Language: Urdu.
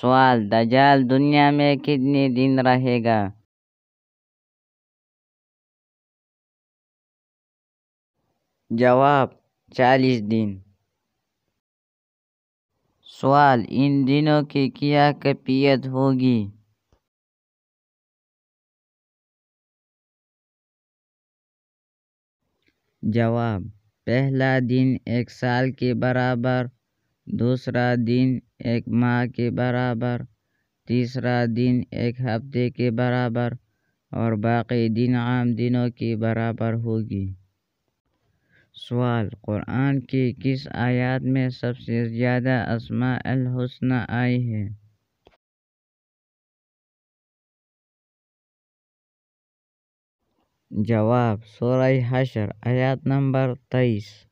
सवाल दजाल दुनिया में कितने दिन रहेगा जवाब चालीस दिन सवाल इन दिनों की क्या कैफियत होगी जवाब पहला दिन एक साल के बराबर دوسرا دن ایک ماہ کے برابر تیسرا دن ایک ہفتے کے برابر اور باقی دن عام دنوں کے برابر ہوگی سوال قرآن کی کس آیات میں سب سے زیادہ اسماء الحسنہ آئی ہے جواب سورہ حشر آیات نمبر تیئیس